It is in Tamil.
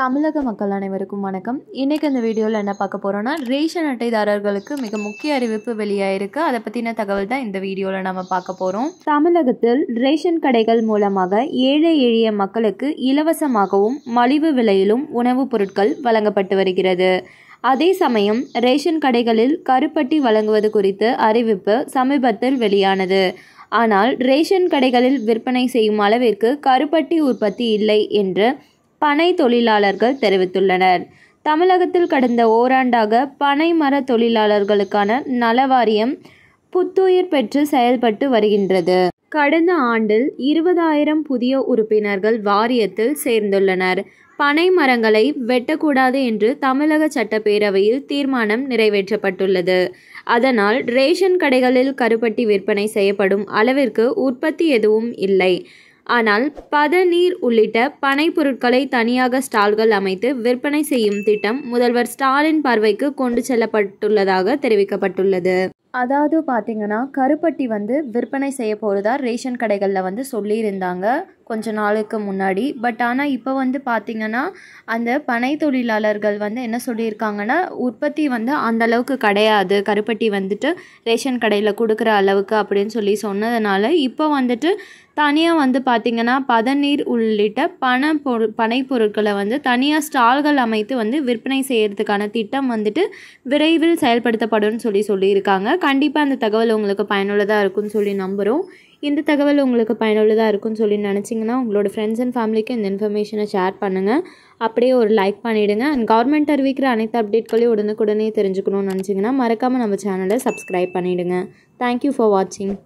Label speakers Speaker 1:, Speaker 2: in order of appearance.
Speaker 1: தமிழக மக்கள் அனைவருக்கும் வணக்கம் இன்றைக்கி அந்த வீடியோவில் என்ன பார்க்க போகிறோன்னா ரேஷன் அட்டைதாரர்களுக்கு மிக முக்கிய அறிவிப்பு வெளியாயிருக்கு அதை பற்றின தகவல் தான் இந்த வீடியோவில் நம்ம பார்க்க போகிறோம் தமிழகத்தில் ரேஷன் கடைகள் மூலமாக ஏழை எளிய மக்களுக்கு இலவசமாகவும் மலிவு விலையிலும் உணவுப் பொருட்கள் வழங்கப்பட்டு வருகிறது அதே சமயம் ரேஷன் கடைகளில் கருப்பட்டி வழங்குவது குறித்து அறிவிப்பு சமீபத்தில் வெளியானது ஆனால் ரேஷன் கடைகளில் விற்பனை செய்யும் அளவிற்கு கருப்பட்டி உற்பத்தி இல்லை என்று பனை தொழிலாளர்கள் தெரிவித்துள்ளனர் தமிழகத்தில் கடந்த ஓராண்டாக பனை மர தொழிலாளர்களுக்கான நலவாரியம் புத்துயிர் பெற்று செயல்பட்டு வருகின்றது கடந்த ஆண்டில் இருபதாயிரம் புதிய உறுப்பினர்கள் வாரியத்தில் சேர்ந்துள்ளனர் பனை மரங்களை வெட்டக்கூடாது என்று தமிழக சட்டப்பேரவையில் தீர்மானம் நிறைவேற்றப்பட்டுள்ளது அதனால் ரேஷன் கடைகளில் கருப்பட்டி விற்பனை செய்யப்படும் அளவிற்கு உற்பத்தி எதுவும் இல்லை ஆனால் பதநீர் உள்ளிட்ட பனை பொருட்களை தனியாக ஸ்டால்கள் அமைத்து விற்பனை செய்யும் திட்டம் முதல்வர் ஸ்டாலின் பார்வைக்கு கொண்டு செல்லப்பட்டுள்ளதாக தெரிவிக்கப்பட்டுள்ளது அதாவது பார்த்தீங்கன்னா கருப்பட்டி வந்து விற்பனை செய்ய போகிறதா ரேஷன் கடைகளில் வந்து சொல்லியிருந்தாங்க கொஞ்ச நாளுக்கு முன்னாடி பட் ஆனால் இப்போ வந்து பார்த்திங்கன்னா அந்த பனை தொழிலாளர்கள் வந்து என்ன சொல்லியிருக்காங்கன்னா உற்பத்தி வந்து அந்த அளவுக்கு கிடையாது கருப்பட்டி வந்துட்டு ரேஷன் கடையில் கொடுக்குற அளவுக்கு அப்படின்னு சொல்லி சொன்னதுனால இப்போ வந்துட்டு தனியாக வந்து பார்த்திங்கன்னா பதநீர் உள்ளிட்ட பனை பொரு பனை பொருட்களை வந்து தனியாக ஸ்டால்கள் அமைத்து வந்து விற்பனை செய்கிறதுக்கான திட்டம் வந்துட்டு விரைவில் செயல்படுத்தப்படும் சொல்லி சொல்லியிருக்காங்க கண்டிப்பாக அந்த தகவல் உங்களுக்கு பயனுள்ளதாக இருக்கும்னு சொல்லி நம்புகிறோம் இந்த தகவல் உங்களுக்கு பயனுள்ளதாக இருக்கும்னு சொல்லி நினச்சிங்கன்னா உங்களோட ஃப்ரெண்ட்ஸ் அண்ட் ஃபேமிலிக்கு இந்த இன்ஃபர்மேஷனை ஷேர் பண்ணுங்கள் அப்படியே ஒரு லைக் பண்ணிவிடுங்க அண்ட் கவர்மெண்ட் அறிவிக்கிற அனைத்து அப்டேட்களையும் உடனுக்குடனே தெரிஞ்சுக்கணும்னு நினச்சிங்கன்னா மறக்காமல் நம்ம சேனலை சப்ஸ்கிரைப் பண்ணிவிடுங்க தேங்க்யூ ஃபார் வாட்சிங்